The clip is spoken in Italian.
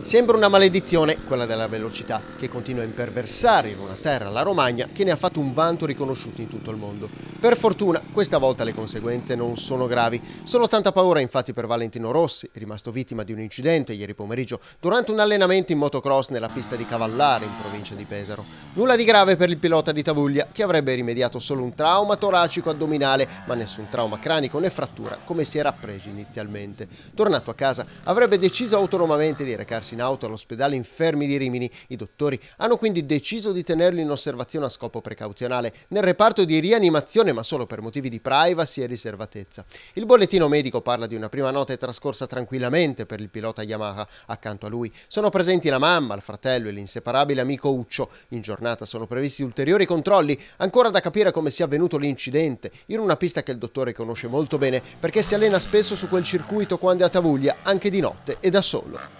Sembra una maledizione quella della velocità, che continua a imperversare in una terra, la Romagna, che ne ha fatto un vanto riconosciuto in tutto il mondo. Per fortuna, questa volta le conseguenze non sono gravi. Solo tanta paura infatti per Valentino Rossi, rimasto vittima di un incidente ieri pomeriggio durante un allenamento in motocross nella pista di Cavallare, in provincia di Pesaro. Nulla di grave per il pilota di Tavuglia, che avrebbe rimediato solo un trauma toracico addominale, ma nessun trauma cranico né frattura, come si era preso inizialmente. Tornato a casa, avrebbe deciso autonomamente di recarsi recarsi in auto all'ospedale infermi di Rimini. I dottori hanno quindi deciso di tenerlo in osservazione a scopo precauzionale nel reparto di rianimazione, ma solo per motivi di privacy e riservatezza. Il bollettino medico parla di una prima notte trascorsa tranquillamente per il pilota Yamaha. Accanto a lui sono presenti la mamma, il fratello e l'inseparabile amico Uccio. In giornata sono previsti ulteriori controlli, ancora da capire come sia avvenuto l'incidente, in una pista che il dottore conosce molto bene perché si allena spesso su quel circuito quando è a Tavuglia, anche di notte e da solo.